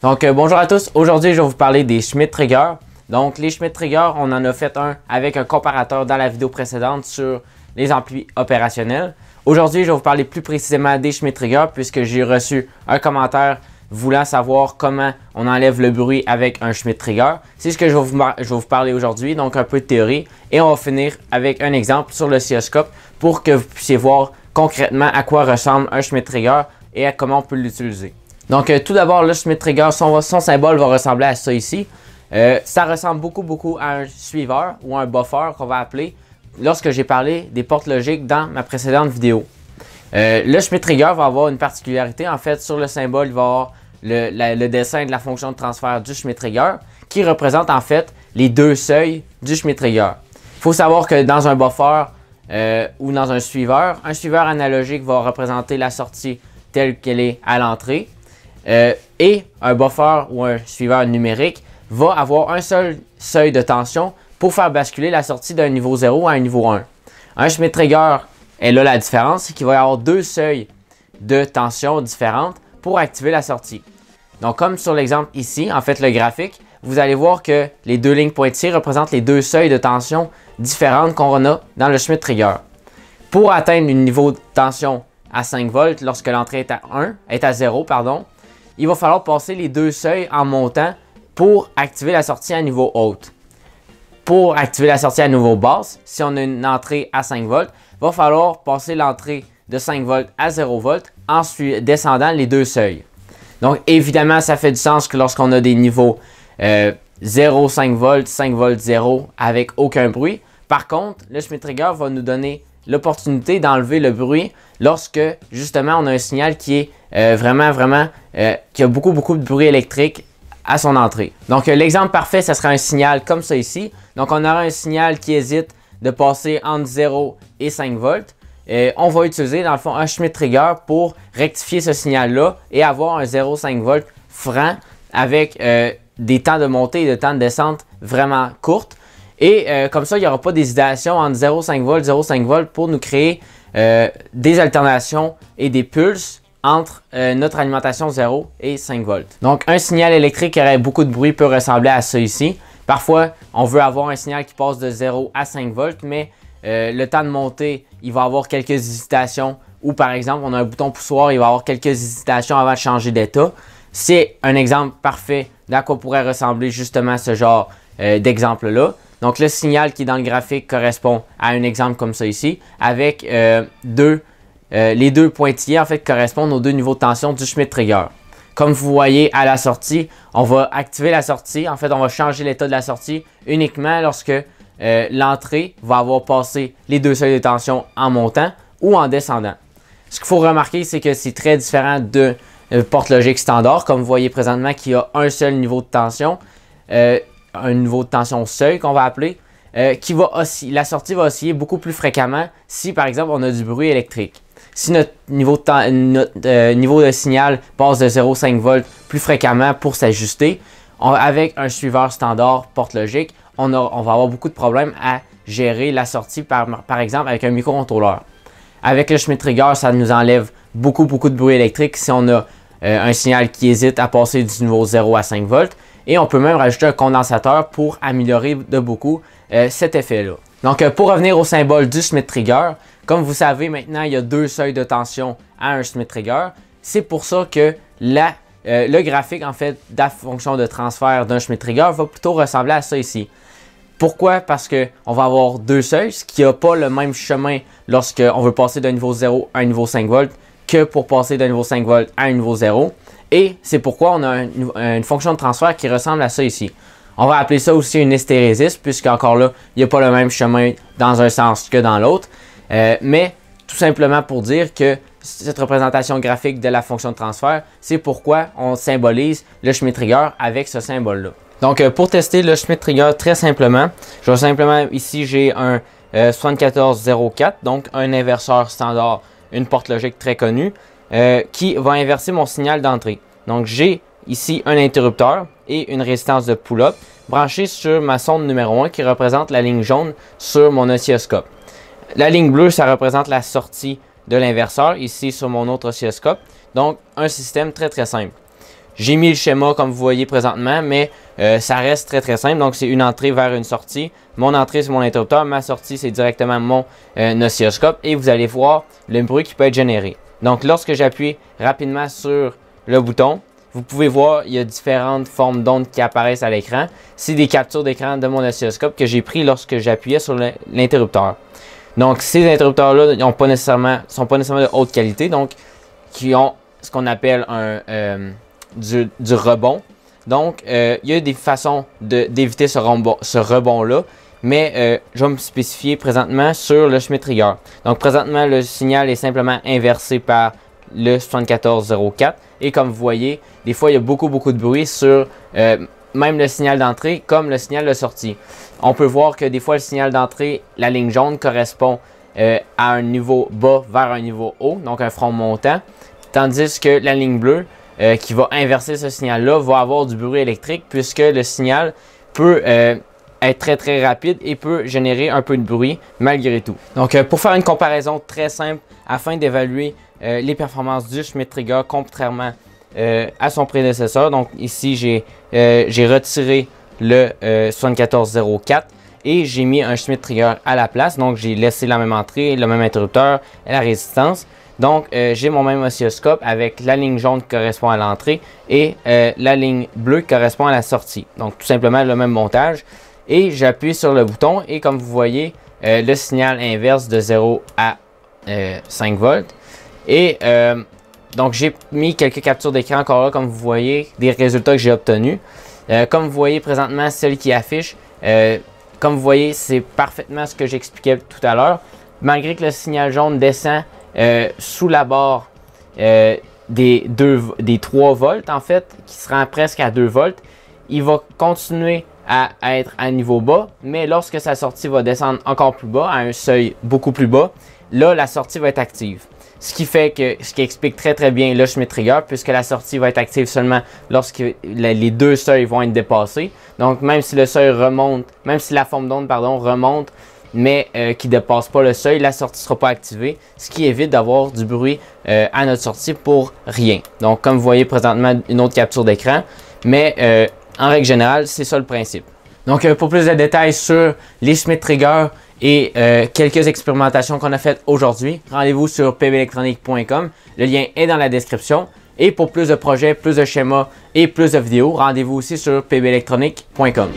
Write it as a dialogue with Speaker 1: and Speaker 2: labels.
Speaker 1: Donc euh, bonjour à tous, aujourd'hui je vais vous parler des Schmidt Trigger. Donc les Schmidt Trigger, on en a fait un avec un comparateur dans la vidéo précédente sur les amplis opérationnels. Aujourd'hui je vais vous parler plus précisément des Schmidt Trigger puisque j'ai reçu un commentaire voulant savoir comment on enlève le bruit avec un Schmidt Trigger. C'est ce que je vais vous, je vais vous parler aujourd'hui, donc un peu de théorie. Et on va finir avec un exemple sur l'oscilloscope pour que vous puissiez voir concrètement à quoi ressemble un Schmidt Trigger et à comment on peut l'utiliser. Donc, euh, tout d'abord, le Schmitt Trigger, son, symbole va ressembler à ça ici. Euh, ça ressemble beaucoup, beaucoup à un suiveur ou un buffer qu'on va appeler lorsque j'ai parlé des portes logiques dans ma précédente vidéo. le Schmitt Trigger va avoir une particularité. En fait, sur le symbole, il va avoir le, dessin de la fonction de transfert du Schmitt Trigger qui représente en fait les deux seuils du Schmitt Trigger. Il faut savoir que dans un buffer euh, ou dans un suiveur, un suiveur analogique va représenter la sortie telle qu'elle est à l'entrée euh, et un buffer ou un suiveur numérique va avoir un seul seuil de tension pour faire basculer la sortie d'un niveau 0 à un niveau 1. Un Schmitt trigger est là la différence, c'est qu'il va y avoir deux seuils de tension différentes pour activer la sortie. Donc comme sur l'exemple ici, en fait le graphique, vous allez voir que les deux lignes pointillées représentent les deux seuils de tension différentes qu'on a dans le Schmitt trigger. Pour atteindre un niveau de tension à 5 volts lorsque l'entrée est à 1, est à 0, pardon, il va falloir passer les deux seuils en montant pour activer la sortie à niveau haute. Pour activer la sortie à niveau basse, si on a une entrée à 5 volts, il va falloir passer l'entrée de 5 volts à 0 volts en descendant les deux seuils. Donc évidemment, ça fait du sens que lorsqu'on a des niveaux 0, euh, 5 volts, 5 volts, 0 avec aucun bruit. Par contre, le Schmitt Trigger va nous donner l'opportunité d'enlever le bruit lorsque justement on a un signal qui est euh, vraiment, vraiment, euh, qui a beaucoup, beaucoup de bruit électrique à son entrée. Donc euh, l'exemple parfait, ça sera un signal comme ça ici. Donc on aura un signal qui hésite de passer entre 0 et 5 volts. Et on va utiliser dans le fond un Schmitt trigger pour rectifier ce signal-là et avoir un 0,5 volts franc avec des temps de montée et de temps de descente vraiment courtes. Et comme ça, il n'y aura pas d'hésitation entre 0,5 volts, 0-5 volts pour nous créer euh, des alternations et des pulses entre euh, notre alimentation 0 et 5 volts. Donc un signal électrique qui aurait beaucoup de bruit peut ressembler à ça ici. Parfois, on veut avoir un signal qui passe de 0 à 5 volts, mais euh, le temps de monter, il va avoir quelques hésitations. Ou par exemple, on a un bouton poussoir, il va avoir quelques hésitations avant de changer d'état. C'est un exemple parfait d'à quoi pourrait ressembler justement ce genre d'exemple-là. Donc le signal qui est dans le graphique correspond à un exemple comme ça ici, avec euh, deux, euh, les deux pointillés en fait correspondent aux deux niveaux de tension du Schmitt Trigger. Comme vous voyez à la sortie, on va activer la sortie. En fait, on va changer l'état de la sortie uniquement lorsque euh, l'entrée va avoir passé les deux seuils de tension en montant ou en descendant. Ce qu'il faut remarquer, c'est que c'est très différent de porte logique standard, comme vous voyez présentement, qui a un seul niveau de tension un niveau de tension seuil qu'on va appeler, euh, qui va aussi la sortie va osciller beaucoup plus fréquemment si par exemple on a du bruit électrique. Si notre niveau de, notre, euh, niveau de signal passe de 0,5 volts plus fréquemment pour s'ajuster, avec un suiveur standard porte logique, on, va avoir beaucoup de problèmes à gérer la sortie par, par exemple avec un microcontrôleur. Avec le Schmitt Trigger, ça nous enlève beaucoup beaucoup de bruit électrique si on a euh, un signal qui hésite à passer du niveau 0 à 5 volts. Et on peut même rajouter un condensateur pour améliorer de beaucoup euh, cet effet-là. Donc euh, pour revenir au symbole du Smith Trigger, comme vous savez maintenant il y a deux seuils de tension à un Smith Trigger. C'est pour ça que le graphique en fait de la fonction de transfert d'un Smith Trigger va plutôt ressembler à ça ici. Pourquoi? Parce qu'on va avoir deux seuils, ce qui n'a pas le même chemin lorsqu'on veut passer d'un niveau 0 à un niveau 5 volts que pour passer d'un niveau 5 volts à un niveau 0. Et c'est pourquoi on a une fonction de transfert qui ressemble à ça ici. On va appeler ça aussi une hystérésis, encore là, il n'y a pas le même chemin dans un sens que dans l'autre. Euh, mais tout simplement pour dire que cette représentation graphique de la fonction de transfert, c'est pourquoi on symbolise le Schmitt-Trigger avec ce symbole-là. Donc, euh, pour tester le Schmitt-Trigger très simplement, je vais simplement, ici, j'ai un 7404, euh, donc un inverseur standard une porte logique très connue, euh, qui va inverser mon signal d'entrée. Donc j'ai ici un interrupteur et une résistance de pull-up branchée sur ma sonde numéro 1 qui représente la ligne jaune sur mon oscilloscope. La ligne bleue, ça représente la sortie de l'inverseur ici sur mon autre oscilloscope. Donc un système très très simple. J'ai mis le schéma comme vous voyez présentement, mais euh, ça reste très très simple. Donc c'est une entrée vers une sortie. Mon entrée c'est mon interrupteur, ma sortie c'est directement mon euh, oscilloscope et vous allez voir le bruit qui peut être généré. Donc lorsque j'appuie rapidement sur le bouton, vous pouvez voir, il y a différentes formes d'ondes qui apparaissent à l'écran. C'est des captures d'écran de mon oscilloscope que j'ai pris lorsque j'appuyais sur l'interrupteur. Donc, ces interrupteurs-là ne sont pas nécessairement de haute qualité, donc qui ont ce qu'on appelle un, euh, du, rebond. Donc, euh, il y a des façons d'éviter ce, ce rebond-là, mais euh, je vais me spécifier présentement sur le Schmitt Trigger. Donc, présentement, le signal est simplement inversé par le 7404. Et comme vous voyez, des fois, il y a beaucoup, beaucoup de bruit sur euh, même le signal d'entrée comme le signal de sortie. On peut voir que des fois, le signal d'entrée, la ligne jaune correspond à un niveau bas vers un niveau haut, donc un front montant, tandis que la ligne bleue euh, qui va inverser ce signal-là va avoir du bruit électrique puisque le signal peut euh, être très très rapide et peut générer un peu de bruit malgré tout. Donc euh, pour faire une comparaison très simple afin d'évaluer les performances du Schmitt Trigger contrairement à son prédécesseur, donc ici j'ai retiré le 7404 et j'ai mis un Schmitt Trigger à la place, donc j'ai laissé la même entrée, le même interrupteur et la résistance. Donc, euh, j'ai mon même oscilloscope avec la ligne jaune qui correspond à l'entrée et euh, la ligne bleue qui correspond à la sortie. Donc, tout simplement le même montage. Et j'appuie sur le bouton et comme vous voyez, euh, le signal inverse de 0 à 5 volts. Et donc, j'ai mis quelques captures d'écran encore là, comme vous voyez, des résultats que j'ai obtenus. comme vous voyez présentement, celle qui affiche, comme vous voyez, c'est parfaitement ce que j'expliquais tout à l'heure. Malgré que le signal jaune descend euh, sous la barre euh, des, des 3 volts, en fait, qui sera presque à 2 volts, il va continuer à, être à niveau bas, mais lorsque sa sortie va descendre encore plus bas, à un seuil beaucoup plus bas, là, la sortie va être active. Ce qui fait que, ce qui explique très très bien le Schmitt trigger, puisque la sortie va être active seulement lorsque les deux seuils vont être dépassés. Donc, même si le seuil remonte, même si la forme d'onde, pardon, remonte mais euh, qui ne dépasse pas le seuil, la sortie ne sera pas activée, ce qui évite d'avoir du bruit euh, à notre sortie pour rien. Donc, comme vous voyez présentement, une autre capture d'écran, mais euh, en règle générale, c'est ça le principe. Donc, pour plus de détails sur les Schmitt Trigger et quelques expérimentations qu'on a faites aujourd'hui, rendez-vous sur pbelectronique.com. Le lien est dans la description. Et pour plus de projets, plus de schémas et plus de vidéos, rendez-vous aussi sur pbelectronique.com.